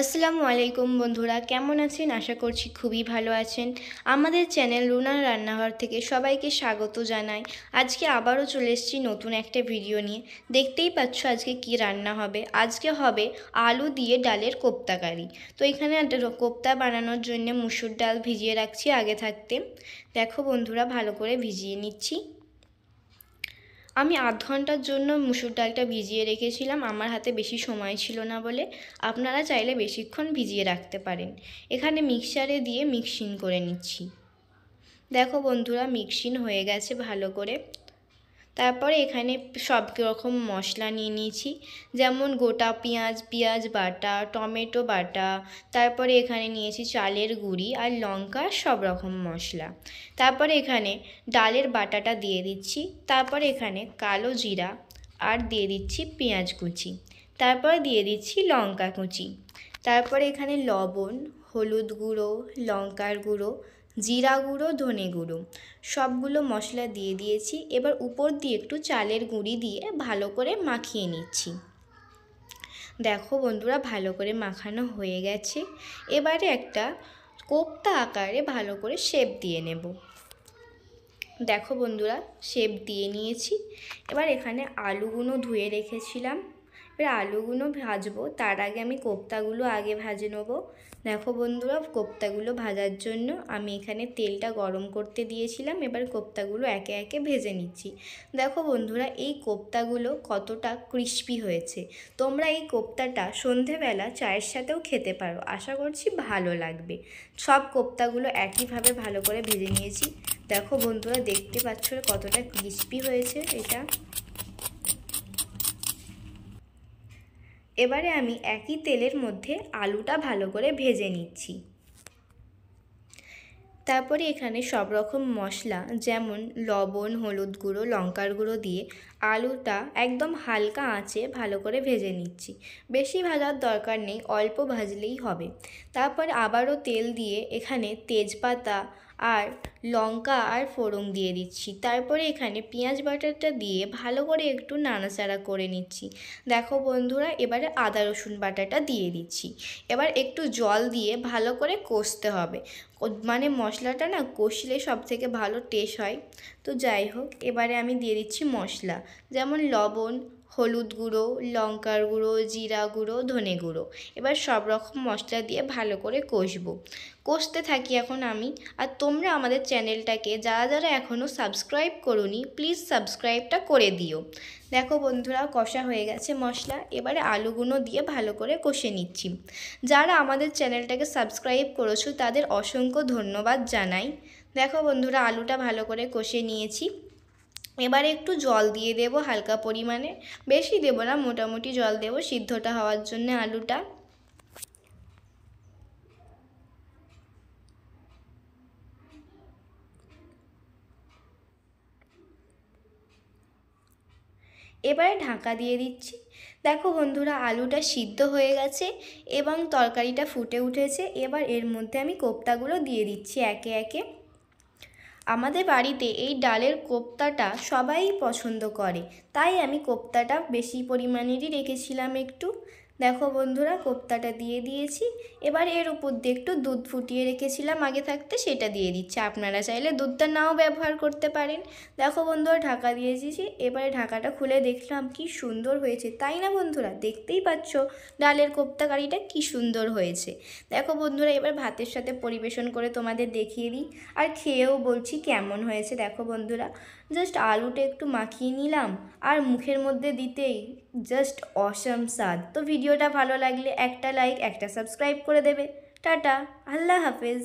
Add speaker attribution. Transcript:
Speaker 1: আসসালামু আলাইকুম বন্ধুরা কেমন আছেন আশা করছি খুবই ভালো আছেন আমাদের চ্যানেল রুনার রান্নাঘর থেকে সবাইকে স্বাগত জানাই আজকে আবারও চলে এসেছি নতুন একটা ভিডিও নিয়ে দেখতেই পাচ্ছ আজকে কি রান্না হবে আজকে হবে আলু দিয়ে ডালের কোপ্তা কারি তো এখানে একটা কোপ্তা বানানোর জন্য মুসুর ডাল ভিজিয়ে রাখছি আগে থাকতে দেখো বন্ধুরা ভালো করে ভিজিয়ে নিচ্ছি আমি আধ ঘন্টার জন্য মুসুর ডালটা ভিজিয়ে রেখেছিলাম আমার হাতে বেশি সময় ছিল না বলে আপনারা চাইলে বেশিক্ষণ ভিজিয়ে রাখতে পারেন এখানে মিক্সারে দিয়ে মিক্সিং করে নিচ্ছি দেখো বন্ধুরা মিক্সিং হয়ে গেছে ভালো করে তারপরে এখানে সব রকম মশলা নিয়ে নিয়েছি যেমন গোটা পেঁয়াজ পেঁয়াজ বাটা টমেটো বাটা তারপরে এখানে নিয়েছি চালের গুঁড়ি আর লঙ্কা সব রকম মশলা তারপরে এখানে ডালের বাটাটা দিয়ে দিচ্ছি তারপরে এখানে কালো জিরা আর দিয়ে দিচ্ছি পেঁয়াজ কুচি তারপর দিয়ে দিচ্ছি লঙ্কা কুচি তারপরে এখানে লবণ হলুদ গুঁড়ো লঙ্কার গুঁড়ো জিরা গুঁড়ো ধনে গুঁড়ো সবগুলো মশলা দিয়ে দিয়েছি এবার উপর দিয়ে একটু চালের গুঁড়ি দিয়ে ভালো করে মাখিয়ে নিচ্ছি দেখো বন্ধুরা ভালো করে মাখানো হয়ে গেছে এবারে একটা কোপ্তা আকারে ভালো করে শেপ দিয়ে নেব দেখো বন্ধুরা শেপ দিয়ে নিয়েছি এবার এখানে আলুগুলো ধুয়ে রেখেছিলাম এবার আলুগুলো ভাজবো তার আগে আমি কোপ্তাগুলো আগে ভাজে নেবো দেখো বন্ধুরা কোপ্তাগুলো ভাজার জন্য আমি এখানে তেলটা গরম করতে দিয়েছিলাম এবার কোপ্তাগুলো একে একে ভেজে নিচ্ছি দেখো বন্ধুরা এই কোপ্তাগুলো কতটা ক্রিস্পি হয়েছে তোমরা এই কোপ্তাটা সন্ধেবেলা চায়ের সাথেও খেতে পারো আশা করছি ভালো লাগবে সব কোপ্তাগুলো একইভাবে ভালো করে ভেজে নিয়েছি দেখো বন্ধুরা দেখতে পাচ্ছ কতটা ক্রিস্পি হয়েছে এটা এবারে আমি একই তেলের মধ্যে আলুটা ভালো করে ভেজে নিচ্ছি তারপরে এখানে সব রকম মশলা যেমন লবণ হলুদ গুঁড়ো লঙ্কার গুঁড়ো দিয়ে আলুটা একদম হালকা আঁচে ভালো করে ভেজে নিচ্ছি বেশি ভাজার দরকার নেই অল্প ভাজলেই হবে তারপর আবারও তেল দিয়ে এখানে তেজপাতা আর লঙ্কা আর ফোড়ন দিয়ে দিচ্ছি তারপরে এখানে পেঁয়াজ বাটারটা দিয়ে ভালো করে একটু নাড়াচাড়া করে নিচ্ছি দেখো বন্ধুরা এবারে আদা রসুন বাটাটা দিয়ে দিচ্ছি এবার একটু জল দিয়ে ভালো করে কষতে হবে মানে মশলাটা না কষলে সব থেকে ভালো টেস্ট হয় তো যাই হোক এবারে আমি দিয়ে দিচ্ছি মশলা যেমন লবণ হলুদ গুঁড়ো লঙ্কার গুঁড়ো জিরা গুঁড়ো ধনে গুঁড়ো এবার সব রকম মশলা দিয়ে ভালো করে কষবো কষতে থাকি এখন আমি আর তোমরা আমাদের চ্যানেলটাকে যারা যারা এখনও সাবস্ক্রাইব করি প্লিজ সাবস্ক্রাইবটা করে দিও দেখো বন্ধুরা কষা হয়ে গেছে মশলা এবারে আলুগুলো দিয়ে ভালো করে কষে নিচ্ছি যারা আমাদের চ্যানেলটাকে সাবস্ক্রাইব করেছো তাদের অসংখ্য ধন্যবাদ জানাই দেখো বন্ধুরা আলুটা ভালো করে কষে নিয়েছি এবারে একটু জল দিয়ে দেব হালকা পরিমাণে বেশি দেব না মোটামুটি জল দেব সিদ্ধটা হওয়ার জন্য আলুটা এবারে ঢাকা দিয়ে দিচ্ছি দেখো বন্ধুরা আলুটা সিদ্ধ হয়ে গেছে এবং তরকারিটা ফুটে উঠেছে এবার এর মধ্যে আমি কোপ্তাগুলো দিয়ে দিচ্ছি একে একে আমাদের বাড়িতে এই ডালের কোপ্তাটা সবাই পছন্দ করে তাই আমি কোপ্তাটা বেশি পরিমাণেরই রেখেছিলাম একটু দেখো বন্ধুরা কোপ্তাটা দিয়ে দিয়েছি এবার এর উপর দিয়ে একটু দুধ ফুটিয়ে রেখেছিলাম আগে থাকতে সেটা দিয়ে দিচ্ছি আপনারা চাইলে দুধটা নাও ব্যবহার করতে পারেন দেখো বন্ধুরা ঢাকা দিয়ে দিয়েছি এবারে ঢাকাটা খুলে দেখলাম কি সুন্দর হয়েছে তাই না বন্ধুরা দেখতেই পাচ্ছ ডালের কোপ্তা কারিটা কি সুন্দর হয়েছে দেখো বন্ধুরা এবার ভাতের সাথে পরিবেশন করে তোমাদের দেখিয়ে দিই আর খেয়েও বলছি কেমন হয়েছে দেখো বন্ধুরা জাস্ট আলুটা একটু মাখিয়ে নিলাম আর মুখের মধ্যে দিতেই জাস্ট অসম স্বাদ তো ভিডিওটা ভালো লাগলে একটা লাইক একটা সাবস্ক্রাইব করে দেবে টাটা আল্লাহ হাফেজ